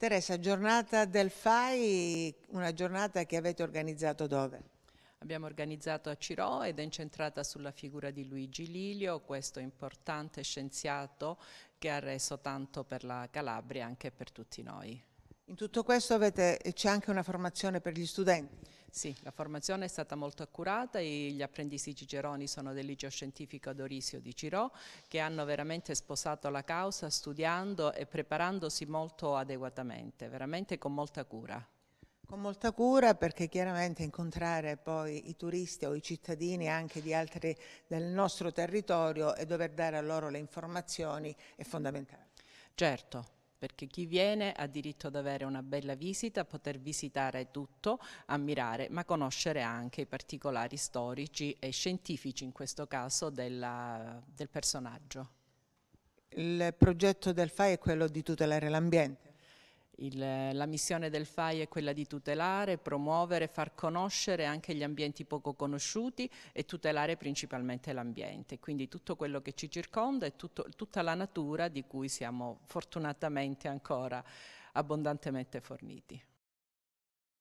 Teresa, giornata del FAI, una giornata che avete organizzato dove? Abbiamo organizzato a Ciro ed è incentrata sulla figura di Luigi Lilio, questo importante scienziato che ha reso tanto per la Calabria e anche per tutti noi. In tutto questo c'è anche una formazione per gli studenti? Sì, la formazione è stata molto accurata, gli apprendisti Ciceroni sono del liceo scientifico Dorisio di Cirò che hanno veramente sposato la causa studiando e preparandosi molto adeguatamente, veramente con molta cura. Con molta cura perché chiaramente incontrare poi i turisti o i cittadini anche altri, del nostro territorio e dover dare a loro le informazioni è fondamentale. Certo, perché chi viene ha diritto ad avere una bella visita, poter visitare tutto, ammirare, ma conoscere anche i particolari storici e scientifici in questo caso della, del personaggio. Il progetto del FAI è quello di tutelare l'ambiente. Il, la missione del FAI è quella di tutelare, promuovere, far conoscere anche gli ambienti poco conosciuti e tutelare principalmente l'ambiente, quindi tutto quello che ci circonda e tutto, tutta la natura di cui siamo fortunatamente ancora abbondantemente forniti.